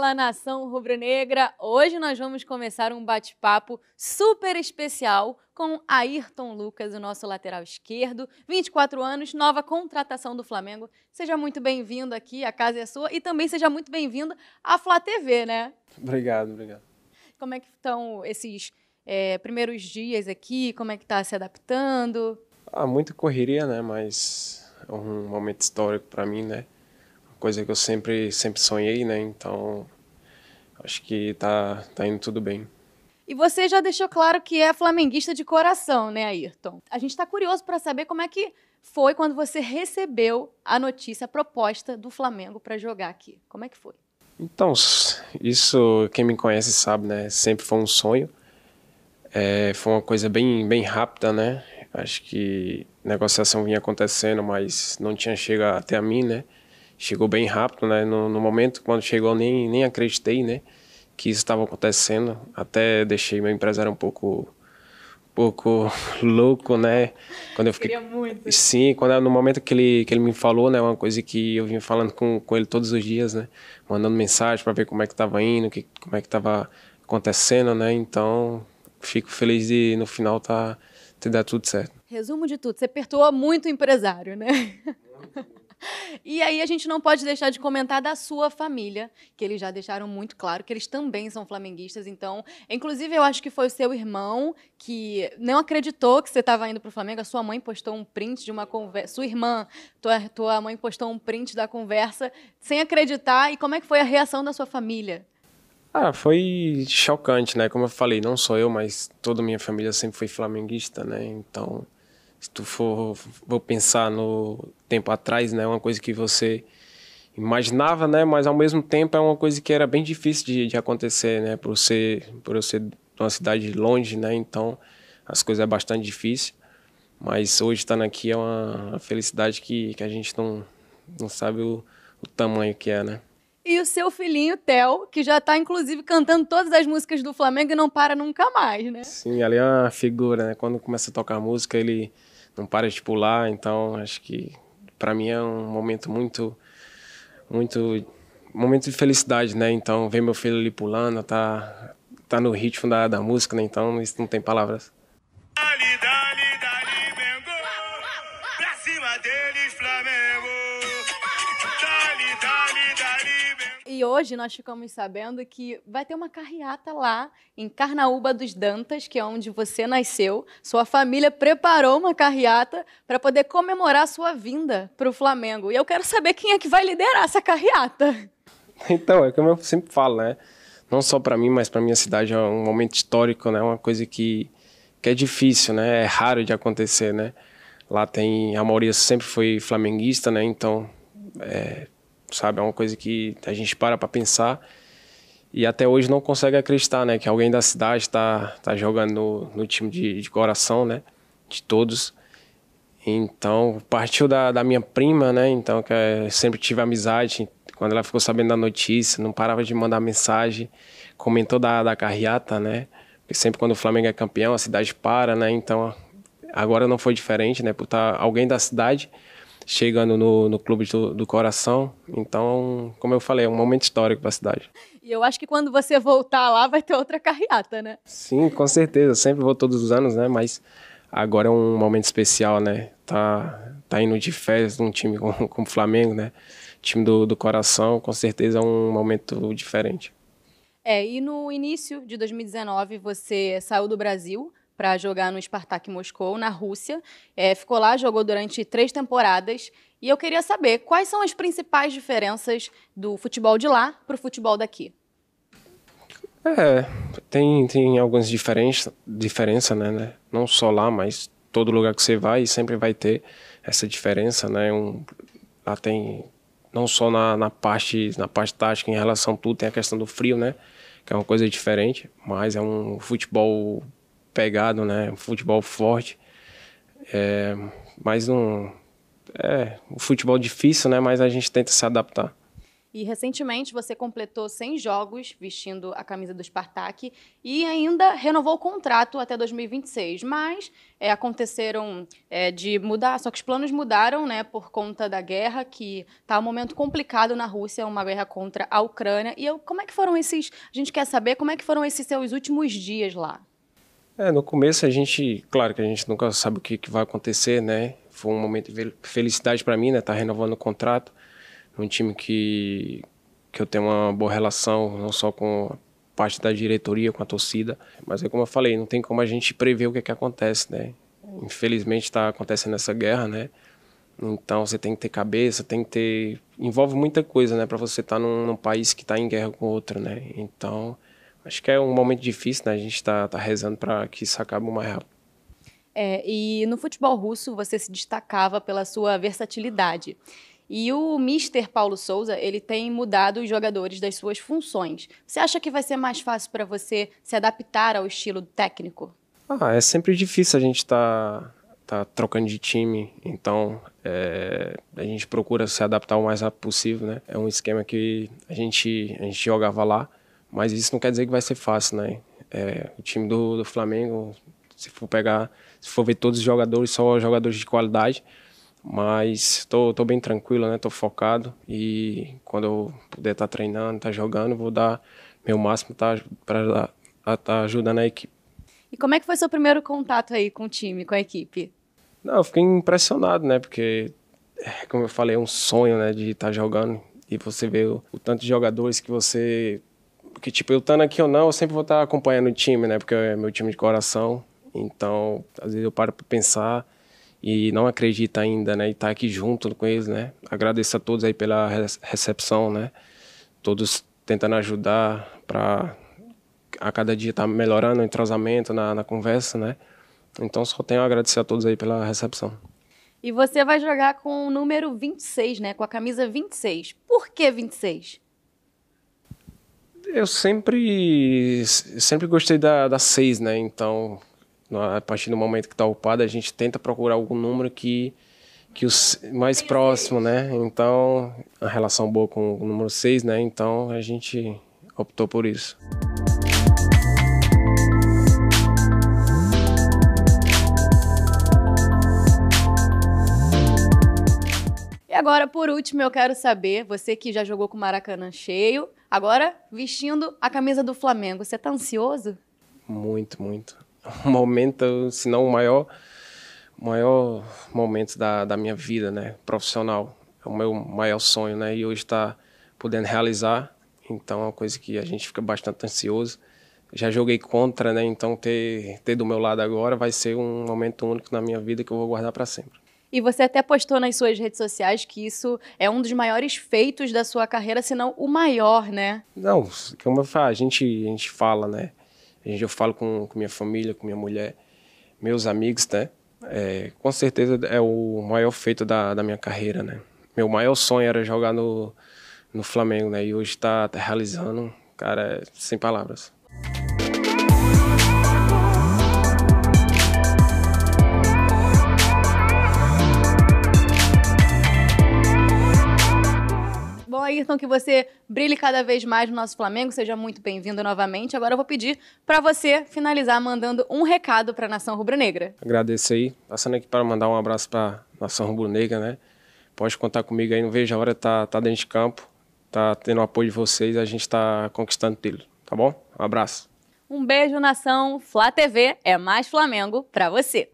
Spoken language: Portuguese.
Fala nação rubro-negra! Hoje nós vamos começar um bate-papo super especial com Ayrton Lucas, o nosso lateral esquerdo, 24 anos, nova contratação do Flamengo. Seja muito bem-vindo aqui, a casa é sua, e também seja muito bem-vindo à Flá TV, né? Obrigado, obrigado. Como é que estão esses é, primeiros dias aqui? Como é que está se adaptando? Ah, muita correria, né? Mas é um momento histórico para mim, né? coisa que eu sempre sempre sonhei, né? Então acho que tá, tá indo tudo bem. E você já deixou claro que é flamenguista de coração, né, Ayrton? A gente está curioso para saber como é que foi quando você recebeu a notícia, a proposta do Flamengo para jogar aqui. Como é que foi? Então, isso quem me conhece sabe, né? Sempre foi um sonho. É, foi uma coisa bem, bem rápida, né? Acho que negociação vinha acontecendo, mas não tinha chegado até a mim, né? chegou bem rápido, né? No, no, momento, quando chegou, nem, nem acreditei, né? Que isso estava acontecendo. Até deixei meu empresário um pouco um pouco louco, né? Quando eu fiquei Queria muito. Sim, quando é no momento que ele que ele me falou, né, uma coisa que eu vinha falando com, com ele todos os dias, né? Mandando mensagem para ver como é que estava indo, que como é que estava acontecendo, né? Então, fico feliz de no final tá ter dado tudo certo. Resumo de tudo, você perdoa muito o empresário, né? Muito. e aí a gente não pode deixar de comentar da sua família, que eles já deixaram muito claro que eles também são flamenguistas. Então, inclusive, eu acho que foi o seu irmão que não acreditou que você estava indo para o Flamengo. A sua mãe postou um print de uma conversa. Sua irmã, tua, tua mãe postou um print da conversa sem acreditar. E como é que foi a reação da sua família? Ah, foi chocante, né? Como eu falei, não sou eu, mas toda a minha família sempre foi flamenguista, né? Então, se tu for vou pensar no tempo atrás, né, é uma coisa que você imaginava, né, mas ao mesmo tempo é uma coisa que era bem difícil de, de acontecer, né, por ser por eu ser de uma cidade longe, né, então as coisas é bastante difícil. Mas hoje estando aqui é uma felicidade que, que a gente não, não sabe o, o tamanho que é, né? e o seu filhinho, Theo, que já tá, inclusive, cantando todas as músicas do Flamengo e não para nunca mais, né? Sim, ali é uma figura, né? Quando começa a tocar música, ele não para de pular, então acho que para mim é um momento muito, muito, momento de felicidade, né? Então, ver meu filho ali pulando, tá, tá no ritmo da, da música, né? Então, isso não tem palavras. E hoje nós ficamos sabendo que vai ter uma carreata lá em Carnaúba dos Dantas, que é onde você nasceu. Sua família preparou uma carreata para poder comemorar sua vinda para o Flamengo. E eu quero saber quem é que vai liderar essa carreata. Então, é como eu sempre falo, né? Não só para mim, mas para minha cidade é um momento histórico, né? Uma coisa que, que é difícil, né? É raro de acontecer, né? Lá tem a maioria sempre foi flamenguista, né? Então, é, sabe? É uma coisa que a gente para para pensar e até hoje não consegue acreditar, né? Que alguém da cidade está tá jogando no, no time de, de, coração, né? De todos. Então, partiu da, da minha prima, né? Então, que eu é, sempre tive amizade. Quando ela ficou sabendo da notícia, não parava de mandar mensagem. Comentou da, da carreata, né? Porque sempre quando o Flamengo é campeão, a cidade para, né? Então, agora não foi diferente, né? Por estar tá alguém da cidade chegando no, no Clube do, do Coração. Então, como eu falei, é um momento histórico para a cidade. E eu acho que quando você voltar lá vai ter outra carreata, né? Sim, com certeza. Eu sempre vou todos os anos, né? Mas agora é um momento especial, né? Tá, tá indo de férias num time como, como o Flamengo, né? Time do, do coração, com certeza é um momento diferente. É, e no início de 2019 você saiu do Brasil para jogar no Spartak Moscou, na Rússia. É, ficou lá, jogou durante três temporadas. E eu queria saber quais são as principais diferenças do futebol de lá para o futebol daqui. É, tem, tem algumas diferenças, diferença, né, né? Não só lá, mas todo lugar que você vai sempre vai ter essa diferença, né? Um, lá tem não só na, na parte na parte tática em relação a tudo tem a questão do frio, né? Que é uma coisa diferente, mas é um futebol pegado, né? Um futebol forte. É, mas um. É, um futebol difícil, né? Mas a gente tenta se adaptar. E recentemente você completou 100 jogos vestindo a camisa do Spartak e ainda renovou o contrato até 2026. Mas é, aconteceram é, de mudar, só que os planos mudaram, né, por conta da guerra que está um momento complicado na Rússia, uma guerra contra a Ucrânia. E eu, como é que foram esses? A gente quer saber como é que foram esses seus últimos dias lá? É, no começo a gente, claro que a gente nunca sabe o que, que vai acontecer, né? Foi um momento de felicidade para mim, né? Tá renovando o contrato num time que, que eu tenho uma boa relação, não só com parte da diretoria, com a torcida, mas é como eu falei, não tem como a gente prever o que, que acontece, né? Infelizmente está acontecendo essa guerra, né? Então você tem que ter cabeça, tem que ter. Envolve muita coisa, né? Para você estar tá num, num país que está em guerra com outro, né? Então acho que é um momento difícil, né? A gente está tá rezando para que isso acabe o mais rápido. É, e no futebol russo você se destacava pela sua versatilidade. E o Mister Paulo Souza, ele tem mudado os jogadores das suas funções. Você acha que vai ser mais fácil para você se adaptar ao estilo técnico? Ah, é sempre difícil a gente estar tá, tá trocando de time, então é, a gente procura se adaptar o mais rápido possível, né? É um esquema que a gente, a gente jogava lá, mas isso não quer dizer que vai ser fácil, né? É, o time do, do Flamengo, se for pegar, se for ver todos os jogadores, só jogadores de qualidade. Mas tô, tô bem tranquilo, né? Tô focado e quando eu puder estar tá treinando, estar tá jogando, vou dar meu máximo tá, para estar tá ajudando a equipe. E como é que foi seu primeiro contato aí com o time, com a equipe? Não, eu fiquei impressionado, né? Porque, é, como eu falei, é um sonho, né? De estar tá jogando e você vê o, o tanto de jogadores que você que tipo, eu estando aqui ou não, eu sempre vou estar acompanhando o time, né? Porque é meu time de coração. Então, às vezes eu paro para pensar e não acredita ainda, né? E tá aqui junto com eles, né? Agradeço a todos aí pela recepção, né? Todos tentando ajudar para a cada dia estar tá melhorando o entrosamento na, na conversa, né? Então só tenho a agradecer a todos aí pela recepção. E você vai jogar com o número 26, né? Com a camisa 26. Por que 26? eu sempre sempre gostei da, da 6, né? Então, a partir do momento que está ocupado, a gente tenta procurar algum número que, que os mais próximo, né? Então, a relação boa com o número 6, né? Então, a gente optou por isso. agora, por último, eu quero saber, você que já jogou com o Maracanã cheio, agora vestindo a camisa do Flamengo, você tá ansioso? Muito, muito. Um momento, se não o maior, maior momento da, da minha vida, né, profissional. É o meu maior sonho, né, e hoje está podendo realizar. Então é uma coisa que a gente fica bastante ansioso. Já joguei contra, né? Então ter, ter do meu lado agora vai ser um momento único na minha vida que eu vou guardar para sempre. E você até postou nas suas redes sociais que isso é um dos maiores feitos da sua carreira, se não o maior, né? Não, como eu falo, a gente, a gente fala, né? A gente, eu falo com, com minha família, com minha mulher, meus amigos, né? É, com certeza é o maior feito da, da minha carreira, né? Meu maior sonho era jogar no, no Flamengo, né? E hoje está tá realizando, cara, é sem palavras. Ayrton, que você brilhe cada vez mais no nosso Flamengo. Seja muito bem-vindo novamente. Agora eu vou pedir para você finalizar mandando um recado para a nação rubro-negra. Agradeço aí. Passando aqui para mandar um abraço para a nação rubro-negra, né? Pode contar comigo aí, não vejo a hora, tá, tá dentro de campo, tá tendo o apoio de vocês, a gente está conquistando tudo, tá bom? Um abraço. Um beijo, nação. Flá TV é mais Flamengo para você.